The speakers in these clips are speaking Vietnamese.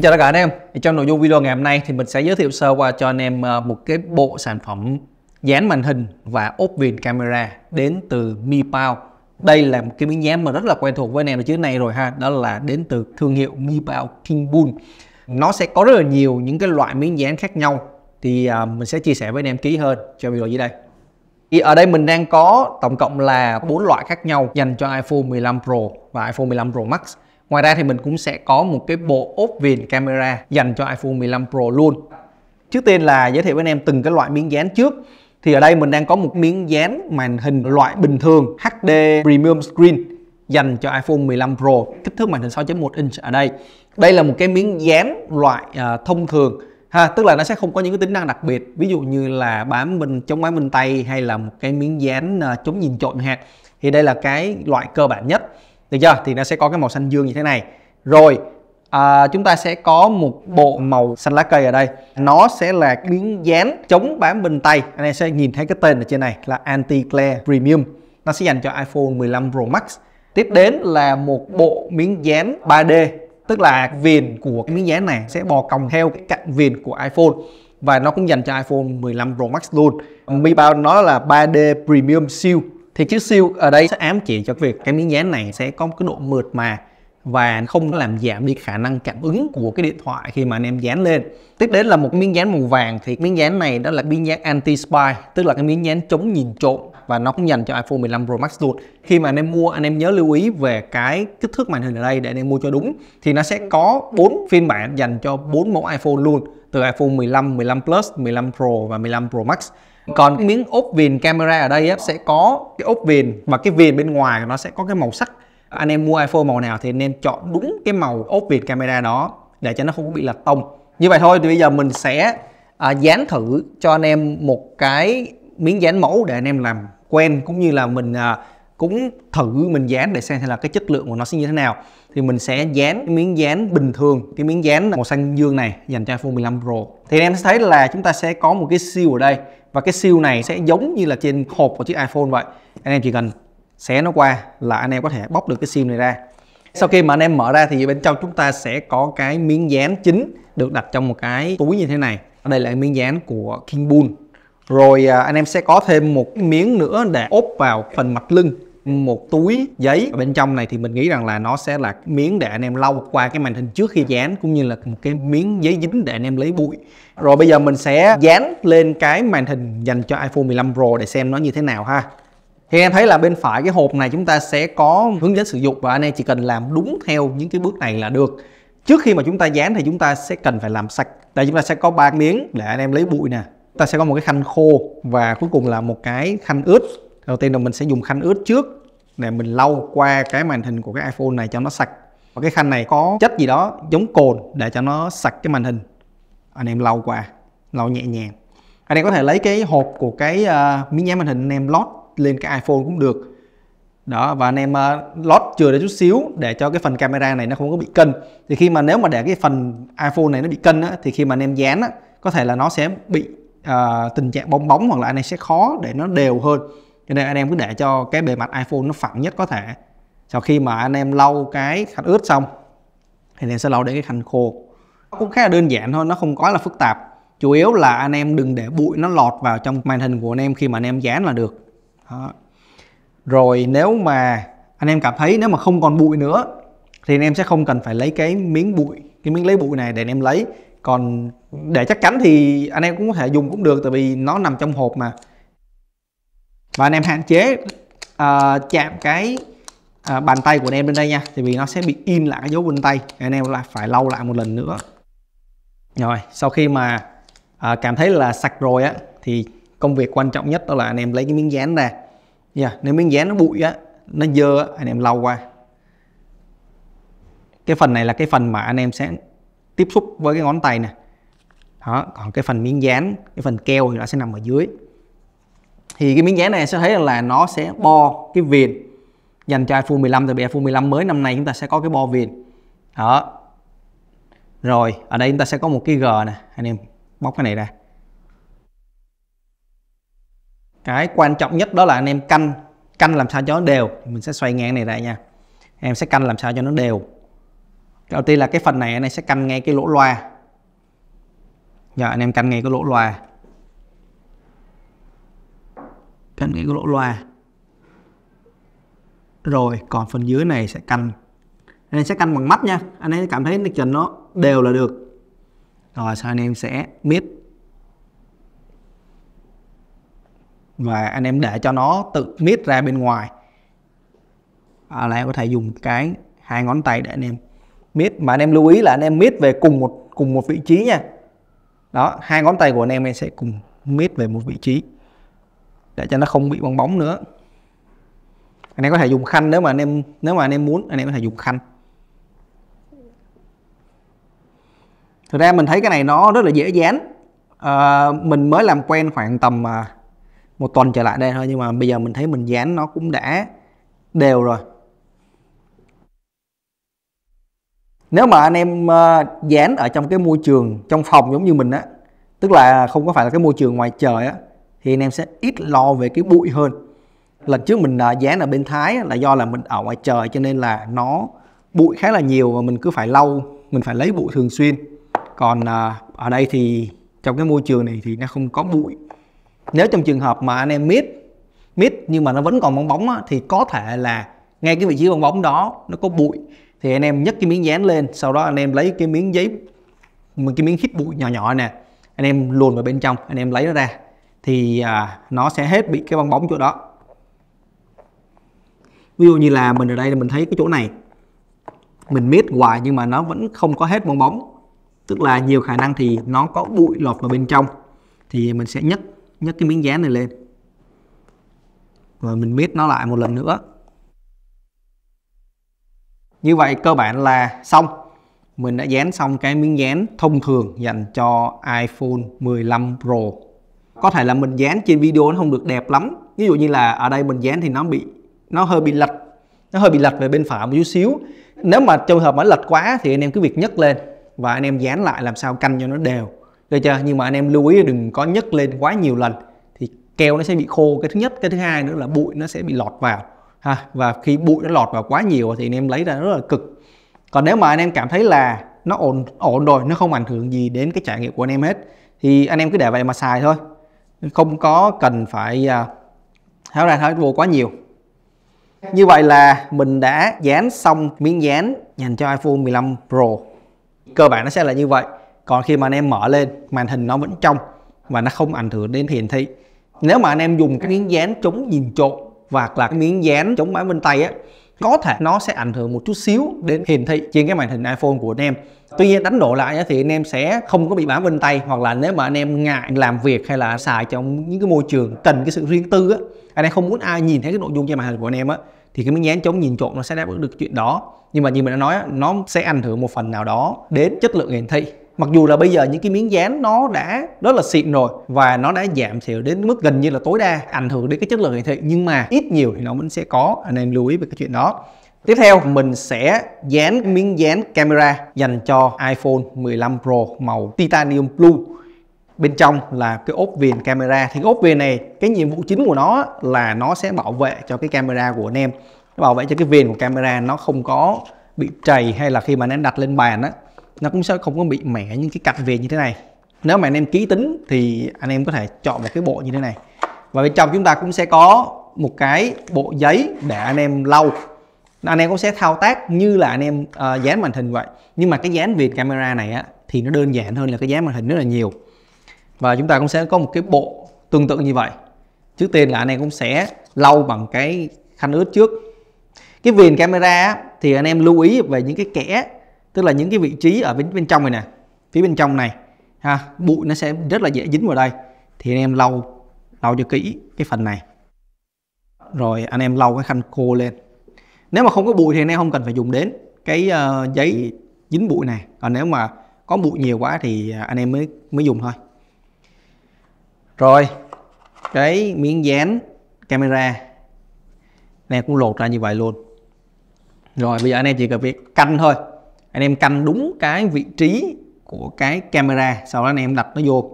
Xin chào tất cả anh em Trong nội dung video ngày hôm nay thì mình sẽ giới thiệu sơ qua cho anh em ờ, một cái bộ sản phẩm dán màn hình và ốp viền camera đến từ MiPow Đây là một cái miếng dán mà rất là quen thuộc với anh em ở trước này rồi ha Đó là đến từ thương hiệu MiPow King Bull Nó sẽ có rất là nhiều những cái loại miếng dán khác nhau Thì ờ, mình sẽ chia sẻ với anh em kỹ hơn cho video dưới đây thì ở đây mình đang có tổng cộng là bốn loại khác nhau dành cho iPhone 15 Pro và iPhone 15 Pro Max Ngoài ra thì mình cũng sẽ có một cái bộ ốp viền camera dành cho iPhone 15 Pro luôn. Trước tiên là giới thiệu với anh em từng cái loại miếng dán trước. Thì ở đây mình đang có một miếng dán màn hình loại bình thường HD Premium Screen dành cho iPhone 15 Pro, kích thước màn hình 6.1 inch ở đây. Đây là một cái miếng dán loại à, thông thường ha tức là nó sẽ không có những cái tính năng đặc biệt ví dụ như là bám mình chống bám bên tay hay là một cái miếng dán à, chống nhìn trộm hạt thì đây là cái loại cơ bản nhất được chưa thì nó sẽ có cái màu xanh dương như thế này rồi à, chúng ta sẽ có một bộ màu xanh lá cây ở đây nó sẽ là miếng dán chống bám bên tay anh em sẽ nhìn thấy cái tên ở trên này là anti glare premium nó sẽ dành cho iPhone 15 Pro Max tiếp đến là một bộ miếng dán 3D tức là viền của cái miếng dán này sẽ bò còng theo cái cạnh viền của iPhone và nó cũng dành cho iPhone 15 Pro Max luôn. Mi Bao nó là 3D Premium Seal thì chữ siêu ở đây sẽ ám chỉ cho việc cái miếng dán này sẽ có một cái độ mượt mà và không làm giảm đi khả năng cảm ứng của cái điện thoại khi mà anh em dán lên. Tiếp đến là một miếng dán màu vàng thì miếng dán này đó là miếng dán anti spy, tức là cái miếng dán chống nhìn trộm và nó cũng dành cho iPhone 15 Pro Max luôn. Khi mà anh em mua anh em nhớ lưu ý về cái kích thước màn hình ở đây để anh em mua cho đúng thì nó sẽ có 4 phiên bản dành cho 4 mẫu iPhone luôn từ iPhone 15, 15 Plus, 15 Pro và 15 Pro Max còn miếng ốp viền camera ở đây á, sẽ có cái ốp viền và cái viền bên ngoài nó sẽ có cái màu sắc anh em mua iPhone màu nào thì nên chọn đúng cái màu ốp viền camera đó để cho nó không bị lệch tông như vậy thôi thì bây giờ mình sẽ à, dán thử cho anh em một cái miếng dán mẫu để anh em làm quen cũng như là mình à, cũng thử mình dán để xem là cái chất lượng của nó sẽ như thế nào thì mình sẽ dán cái miếng dán bình thường cái miếng dán màu xanh dương này dành cho iPhone 15 Pro thì em sẽ thấy là chúng ta sẽ có một cái siêu ở đây và cái siêu này sẽ giống như là trên hộp của chiếc iPhone vậy anh em chỉ cần xé nó qua là anh em có thể bóc được cái sim này ra sau khi mà anh em mở ra thì bên trong chúng ta sẽ có cái miếng dán chính được đặt trong một cái túi như thế này ở đây là miếng dán của King Bull rồi à, anh em sẽ có thêm một miếng nữa để ốp vào phần mặt lưng một túi giấy ở bên trong này thì mình nghĩ rằng là nó sẽ là miếng để anh em lau qua cái màn hình trước khi dán cũng như là một cái miếng giấy dính để anh em lấy bụi rồi bây giờ mình sẽ dán lên cái màn hình dành cho iPhone 15 Pro để xem nó như thế nào ha thì em thấy là bên phải cái hộp này chúng ta sẽ có hướng dẫn sử dụng và anh em chỉ cần làm đúng theo những cái bước này là được trước khi mà chúng ta dán thì chúng ta sẽ cần phải làm sạch tại chúng ta sẽ có ba miếng để anh em lấy bụi nè ta sẽ có một cái khăn khô và cuối cùng là một cái khăn ướt đầu tiên là mình sẽ dùng khăn ướt trước để mình lau qua cái màn hình của cái iPhone này cho nó sạch và cái khăn này có chất gì đó giống cồn để cho nó sạch cái màn hình anh em lau qua lau nhẹ nhàng anh em có thể lấy cái hộp của cái uh, miếng nhám màn hình anh em lót lên cái iPhone cũng được đó và anh em uh, lót chừa ra chút xíu để cho cái phần camera này nó không có bị cân thì khi mà nếu mà để cái phần iPhone này nó bị cân á, thì khi mà anh em dán á, có thể là nó sẽ bị uh, tình trạng bong bóng hoặc là anh em sẽ khó để nó đều hơn cho nên anh em cứ để cho cái bề mặt iPhone nó phẳng nhất có thể sau khi mà anh em lau cái khăn ướt xong thì anh em sẽ lau để cái khăn khô nó cũng khá là đơn giản thôi nó không quá là phức tạp chủ yếu là anh em đừng để bụi nó lọt vào trong màn hình của anh em khi mà anh em dán là được Đó. rồi nếu mà anh em cảm thấy nếu mà không còn bụi nữa thì anh em sẽ không cần phải lấy cái miếng bụi cái miếng lấy bụi này để anh em lấy còn để chắc chắn thì anh em cũng có thể dùng cũng được tại vì nó nằm trong hộp mà và anh em hạn chế uh, chạm cái uh, bàn tay của anh em bên đây nha thì vì nó sẽ bị in lại cái dấu vân tay anh em lại phải lau lại một lần nữa rồi sau khi mà uh, cảm thấy là sạch rồi á thì công việc quan trọng nhất đó là anh em lấy cái miếng dán ra yeah, nếu miếng dán nó bụi á nó dơ á, anh em lau qua cái phần này là cái phần mà anh em sẽ tiếp xúc với cái ngón tay nè đó còn cái phần miếng dán cái phần keo thì nó sẽ nằm ở dưới thì cái miếng dán này sẽ thấy là nó sẽ bo cái viền dành cho iPhone 15 tại vì iPhone 15 mới năm nay chúng ta sẽ có cái bo viền đó rồi ở đây chúng ta sẽ có một cái g nè anh em bóc cái này ra cái quan trọng nhất đó là anh em canh canh làm sao cho nó đều mình sẽ xoay ngang này ra nha em sẽ canh làm sao cho nó đều đầu tiên là cái phần này anh em sẽ canh ngay cái lỗ loa giờ dạ, anh em canh ngay cái lỗ loa căn cái lỗ loa rồi còn phần dưới này sẽ căn anh em sẽ căn bằng mắt nha anh em cảm thấy lịch trình nó đều là được rồi sau anh em sẽ biết và anh em để cho nó tự miết ra bên ngoài à, là em có thể dùng cái hai ngón tay để anh em miết mà anh em lưu ý là anh em miết về cùng một cùng một vị trí nha đó hai ngón tay của anh em em sẽ cùng miết về một vị trí để cho nó không bị bong bóng nữa anh em có thể dùng khăn nếu mà anh em nếu mà anh em muốn anh em có thể dùng khăn thực ra mình thấy cái này nó rất là dễ dán à, mình mới làm quen khoảng tầm à, một tuần trở lại đây thôi nhưng mà bây giờ mình thấy mình dán nó cũng đã đều rồi nếu mà anh em ờ, dán ở trong cái môi trường trong phòng giống như mình á tức là không có phải là cái môi trường ngoài trời á thì anh em sẽ ít lo về cái bụi hơn lần trước mình à, dán ở bên Thái là do là mình ở ngoài trời cho nên là nó bụi khá là nhiều và mình cứ phải lau mình phải lấy bụi thường xuyên còn à, ở đây thì trong cái môi trường này thì nó không có bụi nếu trong trường hợp mà anh em mít mít nhưng mà nó vẫn còn bong bóng á, thì có thể là ngay cái vị trí bong bóng đó nó có bụi thì anh em nhấc cái miếng dán lên sau đó anh em lấy cái miếng giấy một cái miếng hít bụi nhỏ nhỏ nè anh em luồn vào bên trong anh em lấy nó ra thì à, nó sẽ hết bị cái bong bóng chỗ đó ví dụ như là mình ở đây là mình thấy cái chỗ này mình miết hoài nhưng mà nó vẫn không có hết bong bóng tức là nhiều khả năng thì nó có bụi lọt vào bên trong thì mình sẽ nhấc nhấc cái miếng dán này lên và mình miết nó lại một lần nữa như vậy cơ bản là xong mình đã dán xong cái miếng dán thông thường dành cho iPhone 15 Pro có thể là mình dán trên video nó không được đẹp lắm ví dụ như là ở đây mình dán thì nó bị nó hơi bị lệch nó hơi bị lệch về bên phải một chút xíu nếu mà trường hợp mà lệch quá thì anh em cứ việc nhấc lên và anh em dán lại làm sao canh cho nó đều được chưa nhưng mà anh em lưu ý đừng có nhấc lên quá nhiều lần thì keo nó sẽ bị khô cái thứ nhất cái thứ hai nữa là bụi nó sẽ bị lọt vào ha và khi bụi nó lọt vào quá nhiều thì anh em lấy ra rất là cực còn nếu mà anh em cảm thấy là nó ổn ổn rồi nó không ảnh hưởng gì đến cái trải nghiệm của anh em hết thì anh em cứ để vậy mà xài thôi không có cần phải tháo à, ra tháo vô quá nhiều như vậy là mình đã dán xong miếng dán dành cho iPhone 15 Pro cơ bản nó sẽ là như vậy còn khi mà anh em mở lên màn hình nó vẫn trong và nó không ảnh hưởng đến hiển thị nếu mà anh em dùng cái miếng dán chống nhìn trộn hoặc là cái miếng dán chống máy bên tay á có thể nó sẽ ảnh hưởng một chút xíu đến hiển thị trên cái màn hình iPhone của anh em tuy nhiên đánh đổi lại thì anh em sẽ không có bị bám bên tay hoặc là nếu mà anh em ngại làm việc hay là xài trong những cái môi trường cần cái sự riêng tư á anh em không muốn ai nhìn thấy cái nội dung trên màn hình của anh em á thì cái miếng dán chống nhìn trộm nó sẽ đáp ứng được chuyện đó nhưng mà như mình đã nói nó sẽ ảnh hưởng một phần nào đó đến chất lượng hiển thị mặc dù là bây giờ những cái miếng dán nó đã rất là xịn rồi và nó đã giảm thiểu đến mức gần như là tối đa ảnh hưởng đến cái chất lượng hiển thị nhưng mà ít nhiều thì nó vẫn sẽ có nên lưu ý về cái chuyện đó Tiếp theo mình sẽ dán miếng dán camera dành cho iPhone 15 Pro màu titanium blue bên trong là cái ốp viền camera thì cái ốp viền này cái nhiệm vụ chính của nó là nó sẽ bảo vệ cho cái camera của anh em bảo vệ cho cái viền của camera nó không có bị trầy hay là khi mà anh em đặt lên bàn á nó cũng sẽ không có bị mẻ những cái cạch về như thế này nếu mà anh em ký tính thì anh em có thể chọn một cái bộ như thế này và bên trong chúng ta cũng sẽ có một cái bộ giấy để anh em lau anh em cũng sẽ thao tác như là anh em uh, dán màn hình vậy nhưng mà cái dán về camera này á thì nó đơn giản hơn là cái dán màn hình rất là nhiều và chúng ta cũng sẽ có một cái bộ tương tự như vậy trước tiên là anh em cũng sẽ lau bằng cái khăn ướt trước cái viền camera thì anh em lưu ý về những cái kẽ tức là những cái vị trí ở bên bên trong này nè phía bên trong này ha bụi nó sẽ rất là dễ dính vào đây thì anh em lau lau cho kỹ cái phần này rồi anh em lau cái khăn khô lên nếu mà không có bụi thì anh em không cần phải dùng đến cái uh, giấy dính bụi này còn nếu mà có bụi nhiều quá thì anh em mới mới dùng thôi rồi cái miếng dán camera này cũng lột ra như vậy luôn rồi bây giờ anh em chỉ cần việc canh thôi anh em canh đúng cái vị trí của cái camera sau đó anh em đặt nó vô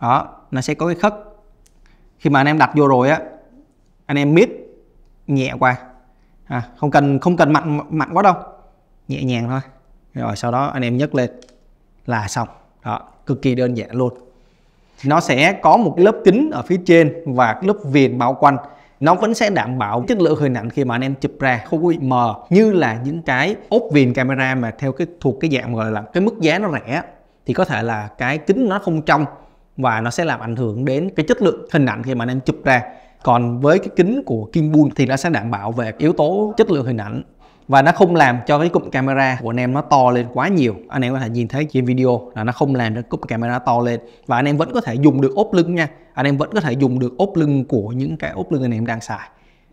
đó nó sẽ có cái khất khi mà anh em đặt vô rồi á anh em miết nhẹ qua à, không cần không cần mạnh mạnh quá đâu nhẹ nhàng thôi rồi sau đó anh em nhấc lên là xong đó cực kỳ đơn giản luôn nó sẽ có một lớp kính ở phía trên và lớp viền bao quanh nó vẫn sẽ đảm bảo chất lượng hình ảnh khi mà anh em chụp ra không bị mờ như là những cái ốp viền camera mà theo cái thuộc cái dạng gọi là cái mức giá nó rẻ thì có thể là cái kính nó không trong và nó sẽ làm ảnh hưởng đến cái chất lượng hình ảnh khi mà anh em chụp ra còn với cái kính của Kimbun thì nó sẽ đảm bảo về yếu tố chất lượng hình ảnh và nó không làm cho cái cụm camera của anh em nó to lên quá nhiều anh em có thể nhìn thấy trên video là nó không làm cho cụm camera to lên và anh em vẫn có thể dùng được ốp lưng nha anh em vẫn có thể dùng được ốp lưng của những cái ốp lưng anh em đang xài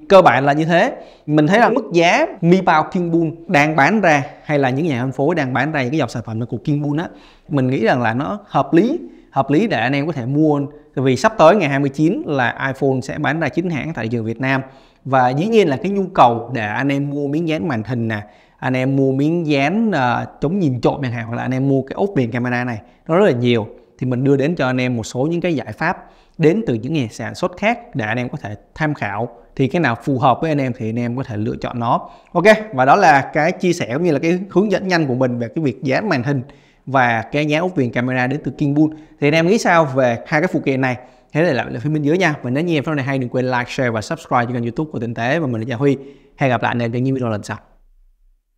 cơ bản là như thế mình thấy là mức giá mi bao kingbun đang bán ra hay là những nhà phân phối đang bán ra những cái dòng sản phẩm của kingbun á mình nghĩ rằng là nó hợp lý hợp lý để anh em có thể mua vì sắp tới ngày 29 là iPhone sẽ bán ra chính hãng tại thị trường Việt Nam và dĩ nhiên là cái nhu cầu để anh em mua miếng dán màn hình nè anh em mua miếng dán uh, chống nhìn trộm chẳng hạn hoặc là anh em mua cái ốp viền camera này nó rất là nhiều thì mình đưa đến cho anh em một số những cái giải pháp đến từ những nhà sản xuất khác để anh em có thể tham khảo thì cái nào phù hợp với anh em thì anh em có thể lựa chọn nó ok và đó là cái chia sẻ cũng như là cái hướng dẫn nhanh của mình về cái việc dán màn hình và cái dán ốp viền camera đến từ Kingbull thì anh em nghĩ sao về hai cái phụ kiện này thế để lại là phim bên dưới nha mình nếu nhiều em phim này hay đừng quên like share và subscribe cho kênh youtube của tinh tế và mình là gia huy hẹn gặp lại anh trong những video lần sau